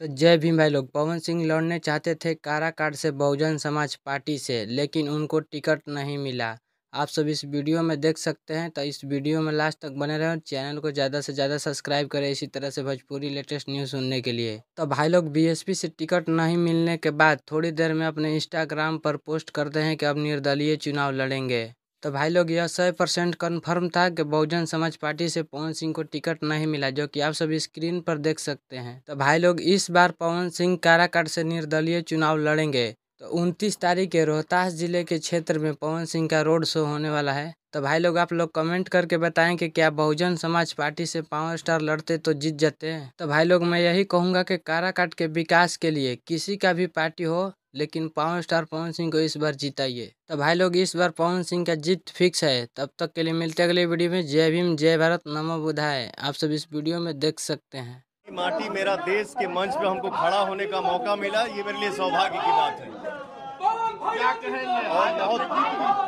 तो जय भीम भाई लोग पवन सिंह लड़ने चाहते थे काराकाट से बहुजन समाज पार्टी से लेकिन उनको टिकट नहीं मिला आप सब इस वीडियो में देख सकते हैं तो इस वीडियो में लास्ट तक बने रहें चैनल को ज़्यादा से ज़्यादा सब्सक्राइब करें इसी तरह से भोजपुरी लेटेस्ट न्यूज़ सुनने के लिए तो भाई लोग बीएसपी से टिकट नहीं मिलने के बाद थोड़ी देर में अपने इंस्टाग्राम पर पोस्ट करते हैं कि अब निर्दलीय चुनाव लड़ेंगे तो भाई लोग यह सौ परसेंट कन्फर्म था कि बहुजन समाज पार्टी से पवन सिंह को टिकट नहीं मिला जो कि आप सब स्क्रीन पर देख सकते हैं तो भाई लोग इस बार पवन सिंह काराकाट से निर्दलीय चुनाव लड़ेंगे तो उनतीस तारीख के रोहतास जिले के क्षेत्र में पवन सिंह का रोड शो होने वाला है तो भाई लोग आप लोग कमेंट करके बताएं कि क्या बहुजन समाज पार्टी से पावर स्टार लड़ते तो जीत जाते हैं तो भाई लोग मैं यही कहूँगा कि काराकाट के विकास के लिए किसी का भी पार्टी हो लेकिन पावर स्टार पवन सिंह को इस बार जिताइए तो भाई लोग इस बार पवन सिंह का जीत फिक्स है तब तक के लिए मिलते अगले वीडियो में जय भीम जय भारत नमो बुधाए आप सब इस वीडियो में देख सकते हैं माटी मेरा देश के मंच पे हमको खड़ा होने का मौका मिला ये मेरे लिए सौभाग्य की बात है